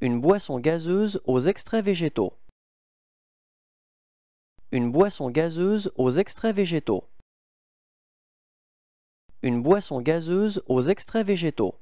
Une boisson gazeuse aux extraits végétaux. Une boisson gazeuse aux extraits végétaux. Une boisson gazeuse aux extraits végétaux.